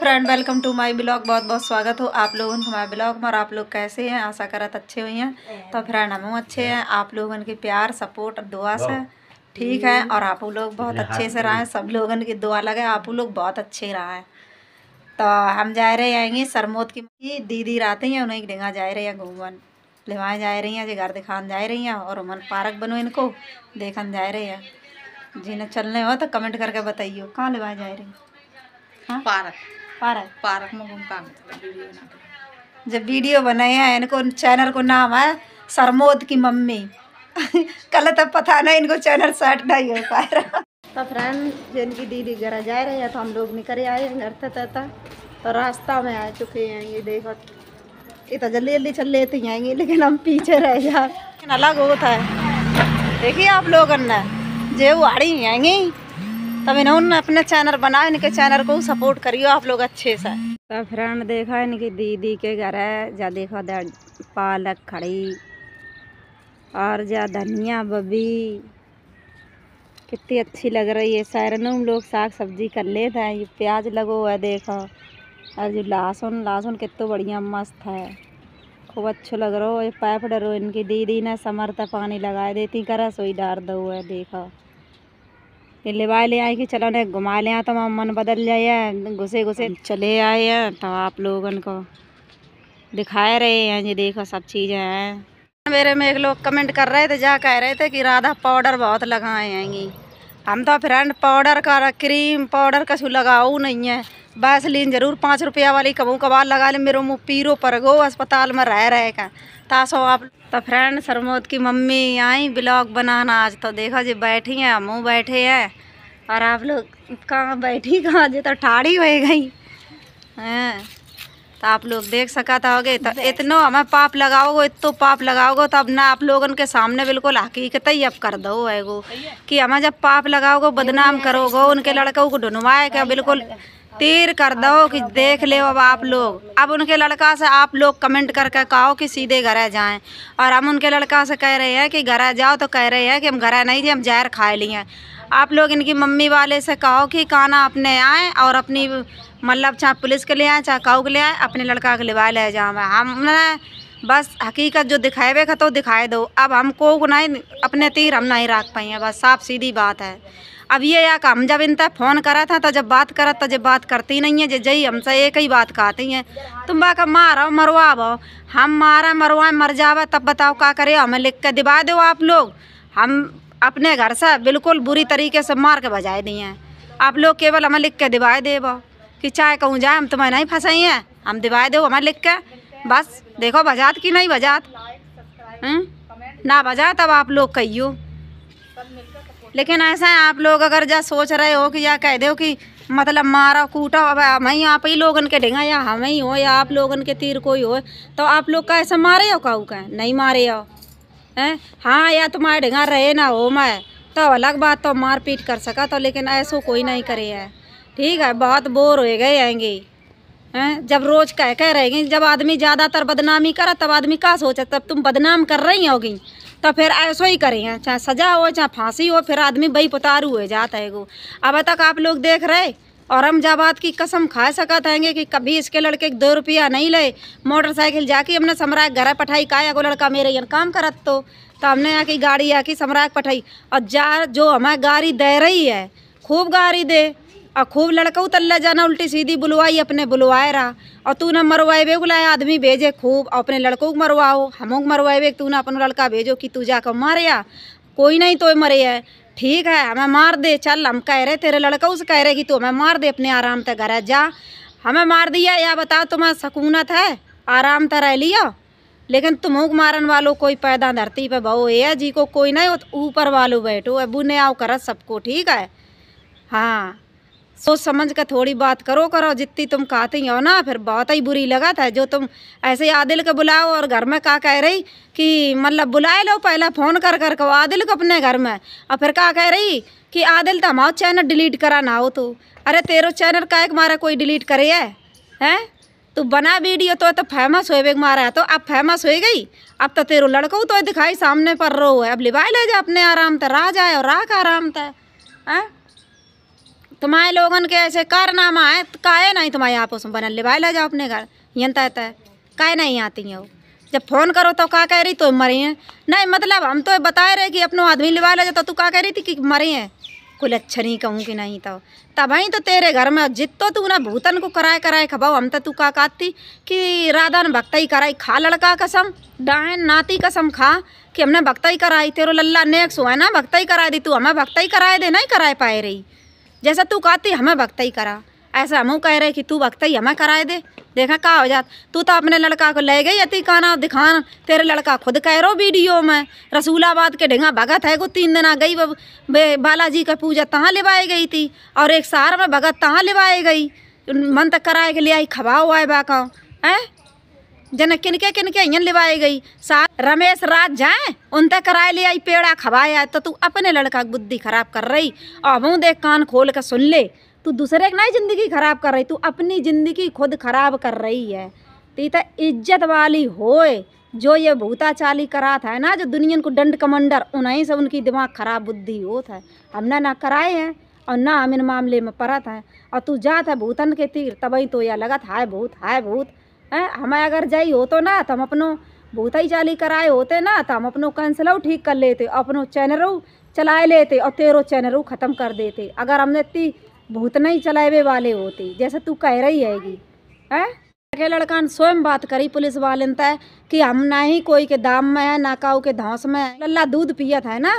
Friend welcome to my blog बहुत बहुत स्वागत हो आप लोगों को हमारे ब्लॉग में और आप लोग कैसे हैं आशा करत अच्छे हुए हैं तो फ्रेंड हम अच्छे हैं आप लोगों के प्यार सपोर्ट दुआ से ठीक है और आप लोग बहुत अच्छे से रहा है सब लोगों की दुआ लगे आप लोग बहुत अच्छे रहा है तो हम जा रहे आएंगे सरमोद की दीदी रहते हैं उन्हें डेंगा जा रही है घूमन लेवाएँ जा रही हैं घर दिखान जा रही हैं और उमन पार्क बनो इनको देखन जा रहे हैं जिन्हें चलने हो तो कमेंट करके बताइए कहाँ लेवाएँ जा रही हैं हाँ? पार्क पार्क पार्क में जब वीडियो बनाए हैं इनको चैनल को नाम है सरमोद की मम्मी कल तब पता नहीं इनको चैनल सेट नहीं हो पा रहा तो फ्रेंड जिनकी दीदी घर जा रहे हैं तो हम लोग निकल आए घर तक तथा तो रास्ता में आ चुके हैं ये देखो तो जल्दी जल्दी चल लेते ही आएंगे लेकिन हम पीछे रह जा अलग होता है देखिए आप लोग अन्ना जे वो आड़ी आएंगे तब इन्होंने अपना चैनल बनाओ इनके चैनल को सपोर्ट करियो आप लोग अच्छे से तो फ्रेंड देखा इनकी दीदी के घर है जा देखो पालक खड़ी और जा धनिया बबी कितनी अच्छी लग रही है सैरन हम लोग साग सब्जी कर लेते हैं ये प्याज लगो हुआ है देखो और जो लहसुन लहसुन कितो बढ़िया मस्त है खूब अच्छो लग रहा हो ये पैप डरो इनकी दीदी ने समरता पानी लगा देती करा सोई डार दो है देखो लेवा ले आए कि चलो उन्हें घुमा ले तो मन बदल जाए घुसे घुसे चले आए हैं तो आप लोग को दिखाए रहे हैं ये देखो सब चीज़ें हैं मेरे में एक लोग कमेंट कर रहे थे जा कह रहे थे कि राधा पाउडर बहुत लगाए हैंगी हम तो फ्रेंड पाउडर का क्रीम पाउडर छू लगाऊ नहीं है वैसलीन जरूर पाँच रुपया वाली कबू कबार लगा ले मेरे मुँह पीरो पर गो अस्पताल में रह रहे का ताशो आप तो फ्रेंड सरमोद की मम्मी आई ब्लॉग बनाना आज तो देखो जी बैठी हैं हम बैठे हैं और आप लोग कहाँ बैठी कहाँ जी तो ठाड़ी हो गई हैं तो आप लोग देख था होगे तो इतनो हमें पाप लगाओगे इतो पाप लगाओगे तो अब ना आप लोगों के सामने बिल्कुल हकीकत ही अब कर दो एगो कि हमें जब पाप लगाओगे बदनाम करोगे उनके लड़कों को ढुनवाए क्या बिल्कुल तीर कर दो कि देख ले अब आप लोग अब उनके लड़का से आप लोग कमेंट करके कहो कि सीधे घर जाएं और हम उनके लड़का से कह रहे हैं कि घर जाओ तो कह रहे हैं कि हम घर नहीं जी हम जहर खा लिए आप लोग इनकी मम्मी वाले से कहो कि काना अपने आए और अपनी मतलब चाहे पुलिस के ले आए चाहे काऊ के ले आए अपने लड़का के लिवा ले जाओ हमने बस हकीकत जो दिखाए हुए तो दिखाए दो अब हम को नहीं अपने तीर हम नहीं रख पाए बस साफ सीधी बात है अब ये या हम जब इनता फ़ोन करा था तो जब बात करा तो जब बात करती नहीं है जय हमसे एक ही बात कहती हैं तुम बा का मारो मरवा बो हम मारा मरवाए मर जावा तब बताओ क्या करे हमें लिख के दिवा दो आप लोग हम अपने घर से बिल्कुल बुरी तरीके से मार के भजाए दिए हैं आप लोग केवल हमें लिख के दिवाए देवो कि चाहे कहूँ जाए हम तुम्हें नहीं फंसे हैं हम दिवाए दो हमें लिख के बस देखो बजात कि नहीं बजात हम्म? ना बजात अब आप लोग कहियो लेकिन ऐसा है आप लोग अगर जा सोच रहे हो कि या कह दो कि मतलब मारा कूटा अब हम ही आप ही लोगन के डेंगा या हम ही हो या आप लोगन के तीर कोई हो तो आप लोग का ऐसा मारे हो कहू का नहीं मारे हो हैं हाँ या तुम्हारे तो ढिंगा रहे ना हो मैं तो अलग बात तो मार पीट कर सका तो लेकिन ऐसो कोई नहीं करे है ठीक है बहुत बोर हो गए आएंगे हैं जब रोज़ कह कह रहेगी जब आदमी ज़्यादातर बदनामी करा तब आदमी कहा सोचा तब तुम बदनाम कर रही होगी तो फिर ऐसो ही करे हैं चाहे सजा हो चाहे फांसी हो फिर आदमी बई पुतारू हो जाता है गो अब तक आप लोग देख रहे और हम औरंगजाबाद की कसम खा सकत थाएंगे कि कभी इसके लड़के दो रुपया नहीं ले मोटरसाइकिल जाके हमने समराग घर पठाई या को लड़का मेरे यहाँ काम करत तो तो हमने यहाँ की गाड़ी यहाँ की समराग पठाई और जा जो हमें गाड़ी दे रही है खूब गाड़ी दे और खूब लड़का तल्ला जाना उल्टी सीधी बुलवाई अपने बुलवाए रहा और तू ना मरवाए बे बुलाए आदमी भेजे खूब अपने लड़कों को मरवाओ हमों को मरवाए बे तू ना अपना लड़का भेजो कि तू जाकर मारे कोई नहीं तो मरे है ठीक है हमें मार दे चल हम कह रहे तेरे लड़का उसे कह रहे कि तू हमें मार दे अपने आराम तक घर जा हमें मार दिया या बताओ तुम्हें सकूनत है आराम तो रह लिया लेकिन तुमों मारन वालों कोई पैदा धरती पे बहु है जी को कोई नहीं ऊपर वालों बैठो अबू ने आओ करा सबको ठीक है हाँ सोच समझ कर थोड़ी बात करो करो जितनी तुम कहती हो ना फिर बहुत ही बुरी लगा था जो तुम ऐसे ही आदिल को बुलाओ और घर में क्या कह रही कि मतलब बुलाए लो पहले फ़ोन कर कर को आदिल को अपने घर में और फिर क्या कह रही कि आदिल तो हमारा चैनल डिलीट करा ना हो तो अरे तेरो चैनल का एक मारा कोई डिलीट करे है हैं तू बना वीडियो तो तो फेमस हो मारा तो अब फेमस हो गई अब तो तेरो लड़को तो दिखाई सामने पर रो है अब लिबाई ले जा अपने आराम तक राह जाए और राख आराम तक हैं तुम्हारे लोगों के ऐसे कारनामा है तो काहे नहीं तुम्हारे आपस में बनल ले भाई ले जाओ अपने घर यंता है काहे नहीं आती हैं वो जब फोन करो तो का कह रही तो मरी है नहीं मतलब हम तो बताए रहे कि अपनो आदमी लिवा ले जाओ तो का कह रही थी कि मरी हैं कुल अच्छा नहीं कहूँ कि नहीं तो तभी तो तेरे घर में जितो तू ना भूतन को कराए कराए खबाओ हम तो तू का काती कि राधा ने ही कराई खा लड़का कसम डाहन नाती कसम खा कि हमने भक्तई कराई तेरो लल्ला नेक सो है ना ही करा दी तू हमें ही कराए दे नहीं कराए पाए रही जैसा तू कहती हमें भक्ता ही करा ऐसा हम कह रहे कि तू भक्त ही हमें कराए दे देखा कहा हो जात तू तो अपने लड़का को ले गई अति काना दिखान तेरे लड़का खुद कह रो वीडियो में रसूलाबाद के ढेंगा भगत है को तीन दिन आ गई बालाजी का पूजा तहाँ लिवाई गई थी और एक सार में भगत तहाँ लिवाई गई मन तक कराए के लिए आई खबाओ आए बाका जन किनके किनके इन लिवाई गई साथ रमेश राज जाए उन तक कराए ले आई पेड़ा खवाए आए तो तू अपने लड़का की बुद्धि खराब कर रही अब देख कान खोल कर सुन ले तू दूसरे की नहीं जिंदगी खराब कर रही तू अपनी जिंदगी खुद खराब कर रही है तीता तो इज्जत वाली होए जो ये भूताचाली करा था ना जो दुनिया को दंड कमंडर उन्हीं से उनकी दिमाग खराब बुद्धि हो था हमने ना कराए हैं और ना हम इन मामले में परत हैं और तू जा था भूतन के तीर तभी तो यह लगा था हाय भूत हाय भूत है हमें अगर जाई हो तो ना तो हम अपनो भूताई चाली कराए होते ना तो हम अपनो कैंसिल ठीक कर लेते अपनो चैनल चलाए लेते और तेरो चैनल ख़त्म कर देते अगर हमने इतनी भूत नहीं चलाए वाले होते जैसे तू कह रही हैगी है के लड़का ने स्वयं बात करी पुलिस वाले ने तय कि हम ना ही कोई के दाम में है ना काऊ के धौस में है लल्ला दूध पिया था ना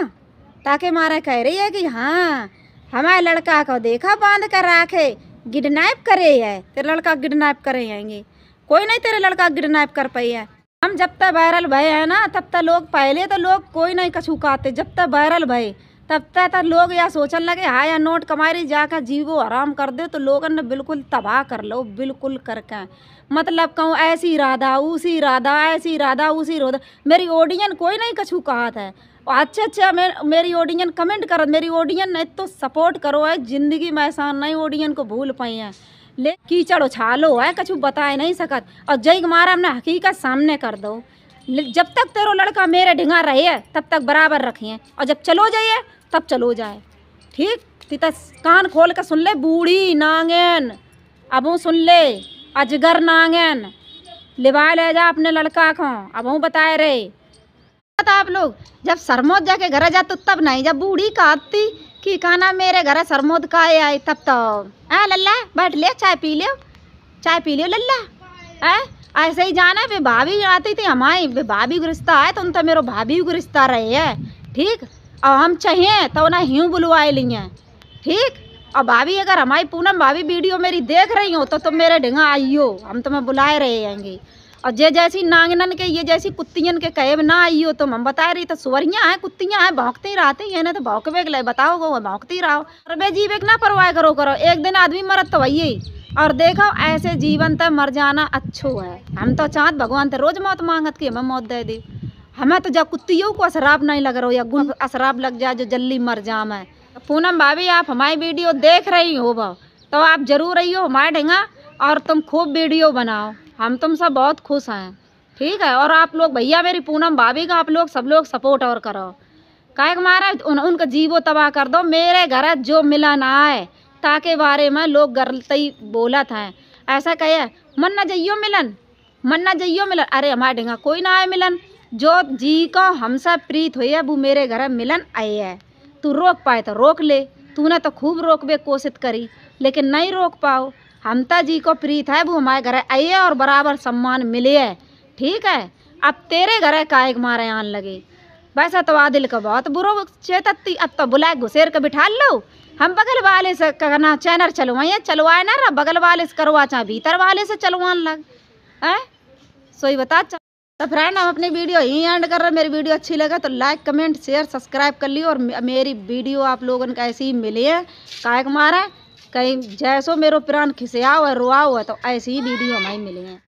ताकि मारा कह रही है कि हाँ हमारे लड़का को देखा बांध कर राखे गिडनैप करे है तेरे लड़का गिडनैप करे आएंगे कोई नहीं तेरे लड़का किडनैप कर पाई है हम जब तक वायरल भय है ना तब तक लोग पहले तो लोग कोई नहीं कछू कहते जब तक वायरल भय तब तक तो लोग यह सोचने लगे हाँ या नोट कमारी जाकर जीवो आराम कर दे तो लोगों ने बिल्कुल तबाह कर लो बिल्कुल करके मतलब कहूँ ऐसी राधा उसी राधा ऐसी राधा उसी रोधा मेरी ऑडियन कोई नहीं कछु कहत है और अच्छे अच्छे मे, मेरी ऑडियन कमेंट करो मेरी ऑडियन ने तो सपोर्ट करो है ज़िंदगी में ऐसा नहीं ऑडियन को भूल पाई है ले कीचड़ उछालो है कछु बता नहीं सकत और जय मारा हमने हकीकत सामने कर दो जब तक तेरो लड़का मेरे ढिंगा रहे है तब तक बराबर रखिए और जब चलो जाइए तब चलो जाए ठीक तीता कान खोल कर सुन ले बूढ़ी नांगेन अबू सुन ले अजगर नांगेन लिवा ले जा अपने लड़का को अबू बताए रे आप लोग जब सरमोद जाके घर जा तो तब नहीं जब बूढ़ी कादती कि खाना मेरे घर सरमोद का आई तब तो आ लल्ला बैठ ले चाय पी लियो चाय पी लियो लल्ला आ ऐसे ही जाना है भाभी आती थी हमारी भाभी को रिश्ता है तो उन तो मेरे भाभी को रिश्ता रहे है ठीक और हम चाहिए तो उन्हें यूँ ली लिए ठीक और भाभी अगर हमारी पूनम भाभी वीडियो मेरी देख रही हो तो तुम तो मेरे ढिंगा आइयो हम तुम्हें बुलाए रहे हैंगे और जे जैसी नांगनन के ये जैसी कुत्तियन के कैब ना आई हो तुम तो हम बता रही तो सुवरियाँ हैं कुत्तियाँ हैं भौंकते ही रहते हैं ना तो भौंकबे के लिए बताओ गो भौंकती रहो अरे जीवे ना परवाह करो करो एक दिन आदमी मरत तो वही और देखो ऐसे जीवन तक मर जाना अच्छो है हम तो चाहत भगवान तो रोज मौत मांगत की हमें मौत दे दी हमें तो जब कुत्तियों को असराब नहीं लग रहा हो या गुण असराब लग जाए जो जल्दी मर जा मैं पूनम भाभी आप हमारी वीडियो देख रही हो तो आप जरूर रही हो हमारे ढेंगा और तुम खूब वीडियो बनाओ हम तुम सब बहुत खुश हैं ठीक है और आप लोग भैया मेरी पूनम भाभी का आप लोग सब लोग सपोर्ट और करो काहे मारा उन, उनका जीवो तबाह कर दो मेरे घर जो मिला ना आए ताके बारे में लोग गलती बोला था ऐसा कहे मन ना जाइयो मिलन मन ना जइयो मिलन अरे हमारे ढेंगा कोई ना आए मिलन जो जी को हमसे प्रीत हुई है वो मेरे घर मिलन आए है तू रोक पाए तो रोक ले तूने तो खूब रोकबे कोशिश करी लेकिन नहीं रोक पाओ हमता जी को प्रीत है वो हमारे घर आइए और बराबर सम्मान मिले है ठीक है अब तेरे घर कायक मारे आन लगे वैसे तो आदिल का बहुत बुरो चेतती अब तो बुलाए घुसेर के बिठा लो हम बगल वाले से कहना चैनर चलवाइए चलवाए ना बगल वाले से करवा चाहे भीतर वाले से चलवान लग है सोई बता तो फ्रेंड हम अपनी वीडियो ही एंड कर रहे हैं मेरी वीडियो अच्छी लगे तो लाइक कमेंट शेयर सब्सक्राइब कर लियो और मेरी वीडियो आप लोगों ऐसे ही मिली है कायक मारा है कहीं जैसो मेरो प्राण खिसियाओ है रुआ है तो ऐसी ही वीडियो हमारी मिली हैं